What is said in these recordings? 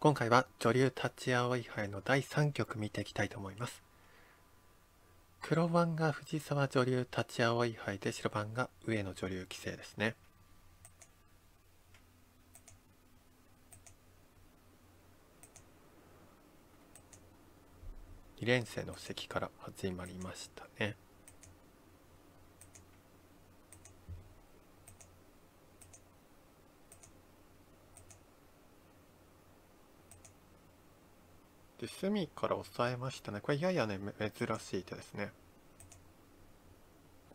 今回は女流立ち葵杯の第3局見ていきたいと思います。黒番が藤沢女流立ち葵杯で白番が上野女流棋聖ですね。2連戦の席から始まりましたね。で隅から押さえましたねこれややね珍しい手ですね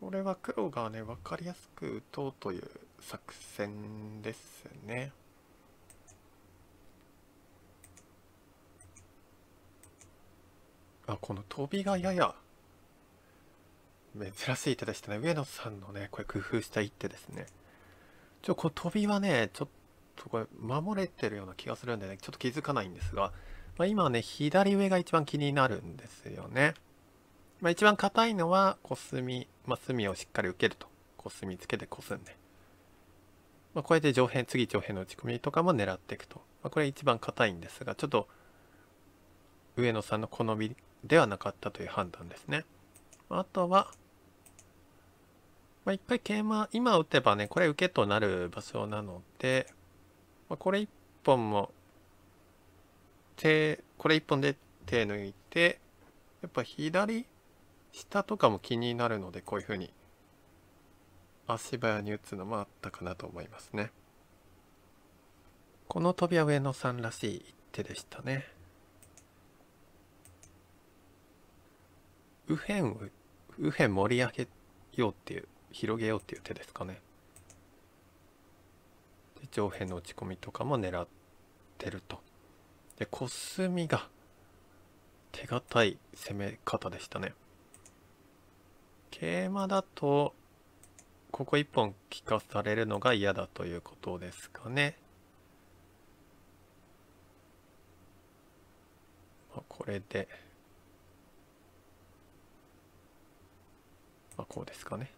これは黒がね分かりやすく打とうという作戦ですねあこの飛びがやや珍しい手でしたね上野さんのねこれ工夫した一手ですねちょこの飛びはねちょっとこれ守れてるような気がするんでねちょっと気づかないんですがまあ、今はね、左上が一番気になるんですよね。まあ、一番硬いのは、コスミ、まあ、隅をしっかり受けると。コスミつけてコスんで。まあ、こうやって上辺、次上辺の打ち込みとかも狙っていくと。まあ、これ一番硬いんですが、ちょっと、上野さんの好みではなかったという判断ですね。あとは、まあ、一回桂馬、今打てばね、これ受けとなる場所なので、まあ、これ一本も手これ1本で手抜いてやっぱ左下とかも気になるのでこういうふうに足早に打つのもあったかなと思いますねこの飛びは上野さんらしい一手でしたね右辺を右辺盛り上げようっていう広げようっていう手ですかねで上辺の打ち込みとかも狙ってると。で、コスミが手堅い攻め方でしたね。桂馬だと、ここ一本利かされるのが嫌だということですかね。まあ、これで、まあ、こうですかね。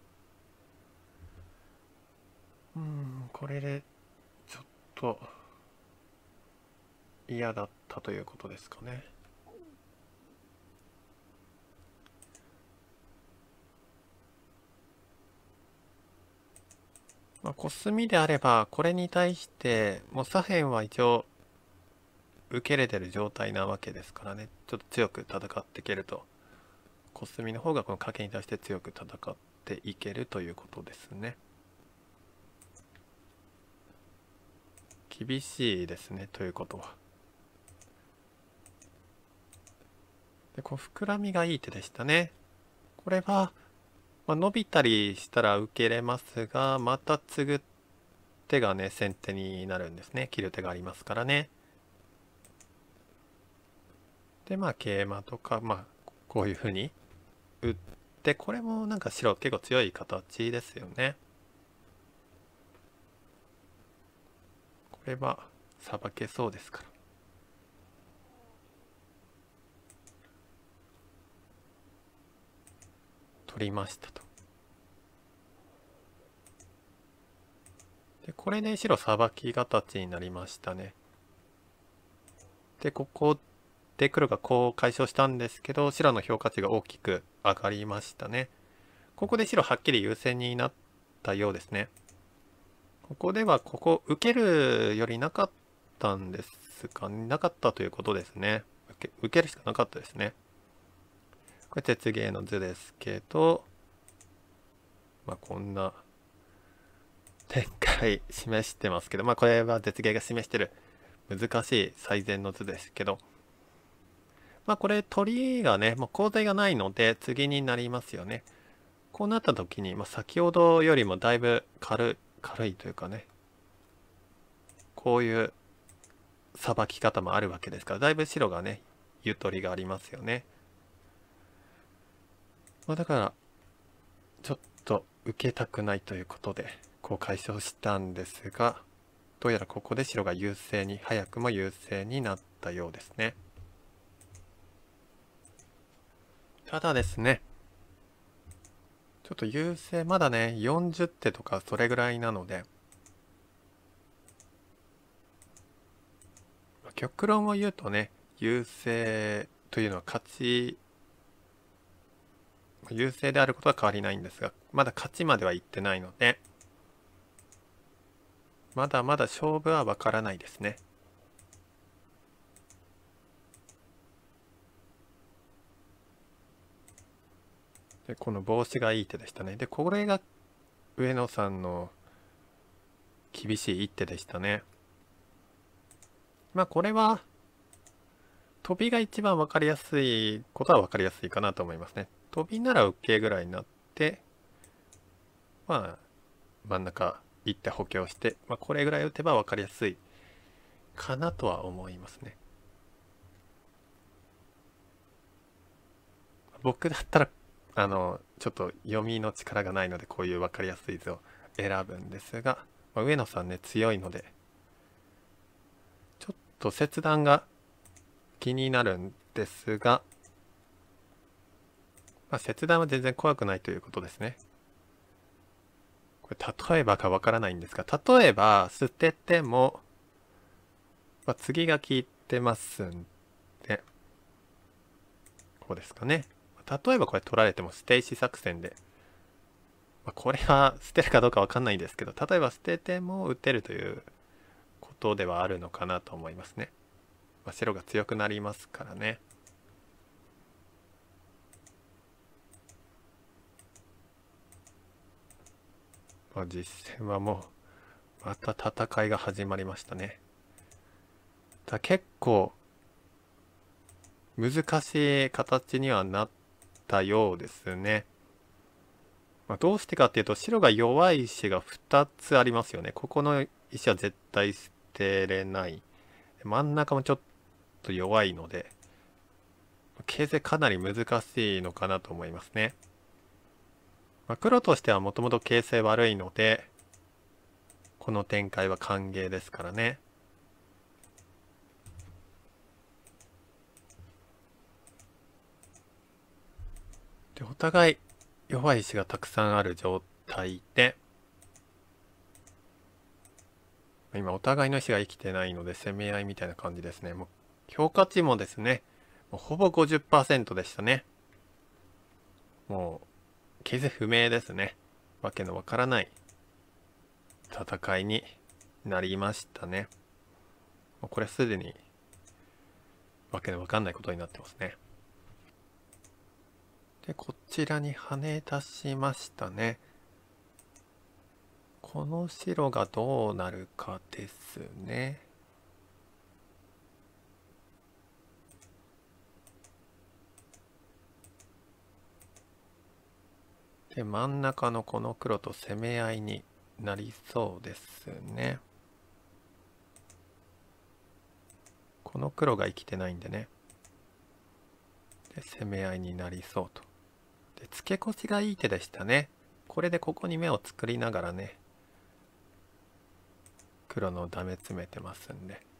うん、これで、ちょっと、嫌だったということですかね。まあ、コスミであればこれに対してもう左辺は一応受けれてる状態なわけですからねちょっと強く戦っていけるとコスミの方がこの賭けに対して強く戦っていけるということですね。厳しいですねということは。でこう膨らみがいい手でしたね。これは、まあ、伸びたりしたら受けれますがまた継ぐ手がね先手になるんですね切る手がありますからね。でまあ桂馬とか、まあ、こういうふうに打ってこれもなんか白結構強い形ですよね。これはさばけそうですから。取りましたと。で、これで白さばき形になりましたね。で、ここで黒がこう解消したんですけど、白の評価値が大きく上がりましたね。ここで白はっきり優勢になったようですね。ここではここ受けるよりなかったんですかなかったということですね。受け受けるしかなかったですね。これ鉄芸の図ですけど、まあ、こんな展開示してますけど、まあ、これは絶芸が示してる難しい最善の図ですけど、まあ、これ鳥がね、まあ、洪水がないので次になりますよね。こうなった時に、まあ、先ほどよりもだいぶ軽い、軽いというかね、こういうさばき方もあるわけですから、だいぶ白がね、ゆとりがありますよね。まあ、だから、ちょっと受けたくないということで、こう解消したんですが、どうやらここで白が優勢に、早くも優勢になったようですね。ただですね、ちょっと優勢、まだね、40手とかそれぐらいなので、極論を言うとね、優勢というのは勝ち優勢であることは変わりないんですが、まだ勝ちまではいってないので、まだまだ勝負はわからないですね。で、この帽子がいい手でしたね。で、これが上野さんの厳しい一手でしたね。まあ、これは、飛びが一番分かりやすいことは分かりやすいかなと思いますね。飛びなら受けぐらいになってまあ真ん中行って補強して、まあ、これぐらい打てば分かりやすいかなとは思いますね僕だったらあのちょっと読みの力がないのでこういう分かりやすい図を選ぶんですが、まあ、上野さんね強いのでちょっと切断が気になるんですがまあ、切断は全然怖くないということですね。これ例えばかわからないんですが、例えば捨てても、まあ、次が効いてますんで、こうですかね。例えばこれ取られても捨て石作戦で、まあ、これは捨てるかどうかわかんないんですけど、例えば捨てても打てるということではあるのかなと思いますね。まあ、白が強くなりますからね。まあ、実戦はもう、また戦いが始まりましたね。だ結構、難しい形にはなったようですね。まあ、どうしてかっていうと、白が弱い石が2つありますよね。ここの石は絶対捨てれない。真ん中もちょっと弱いので、形勢かなり難しいのかなと思いますね。まあ、黒としてはもともと形勢悪いので、この展開は歓迎ですからね。で、お互い弱い石がたくさんある状態で、今お互いの石が生きてないので攻め合いみたいな感じですね。もう評価値もですね、ほぼ50%でしたね。もう形勢不明ですね。わけのわからない戦いになりましたね。これすでにわけのわかんないことになってますね。で、こちらに跳ね出しましたね。この白がどうなるかですね。で真ん中のこの黒と攻め合いになりそうですねこの黒が生きてないんでねで攻め合いになりそうとでツケコシがいい手でしたねこれでここに目を作りながらね黒のダメ詰めてますんで。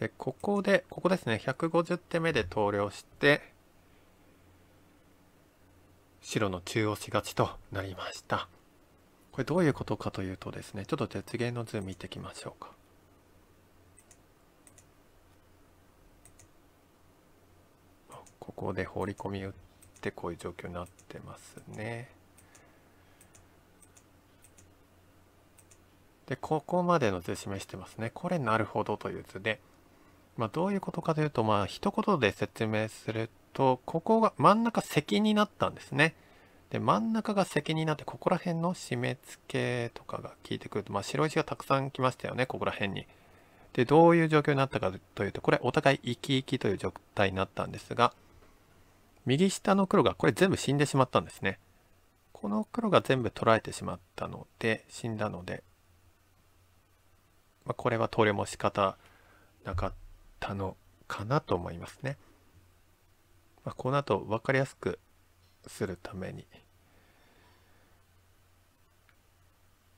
で、ここで、ここですね、150手目で投了して、白の中押し勝ちとなりました。これどういうことかというとですね、ちょっと絶芸の図見ていきましょうか。ここで放り込み打ってこういう状況になってますね。で、ここまでの図示してますね。これなるほどという図で、まあ、どういうことかというと、まあ、一言で説明すると、ここが真ん中席になったんですね。で、真ん中が席になって、ここら辺の締め付けとかが効いてくると、まあ、白石がたくさん来ましたよね、ここら辺に。で、どういう状況になったかというと、これお互い生き生きという状態になったんですが、右下の黒がこれ全部死んでしまったんですね。この黒が全部取られてしまったので、死んだので、まあ、これは投了も仕方なかった。たのかなと思いますね。まあ、この後分かりやすくするために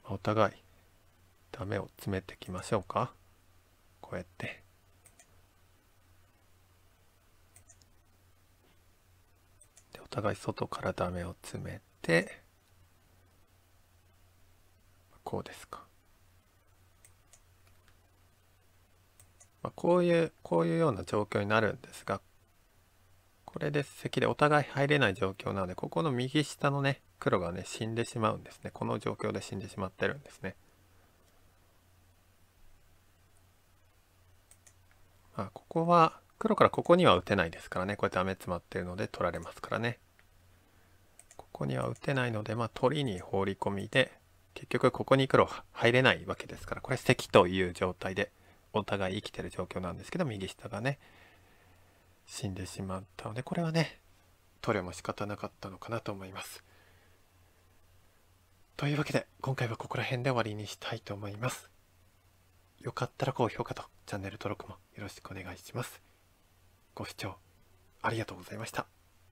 お互いダメを詰めていきましょうかこうやってでお互い外からダメを詰めてこうですかまあ、こういうこういうような状況になるんですがこれで席でお互い入れない状況なのでここの右下のね黒がね死んでしまうんですねこの状況で死んでしまってるんですね。まあ、ここは黒からここには打てないですからねこうやって雨詰まってるので取られますからねここには打てないのでまあ取りに放り込みで結局ここに黒入れないわけですからこれ席という状態でお互い生きてる状況なんですけど右下がね死んでしまったのでこれはね塗料も仕方なかったのかなと思います。というわけで今回はここら辺で終わりにしたいと思います。よかったら高評価とチャンネル登録もよろしくお願いします。ご視聴ありがとうございました。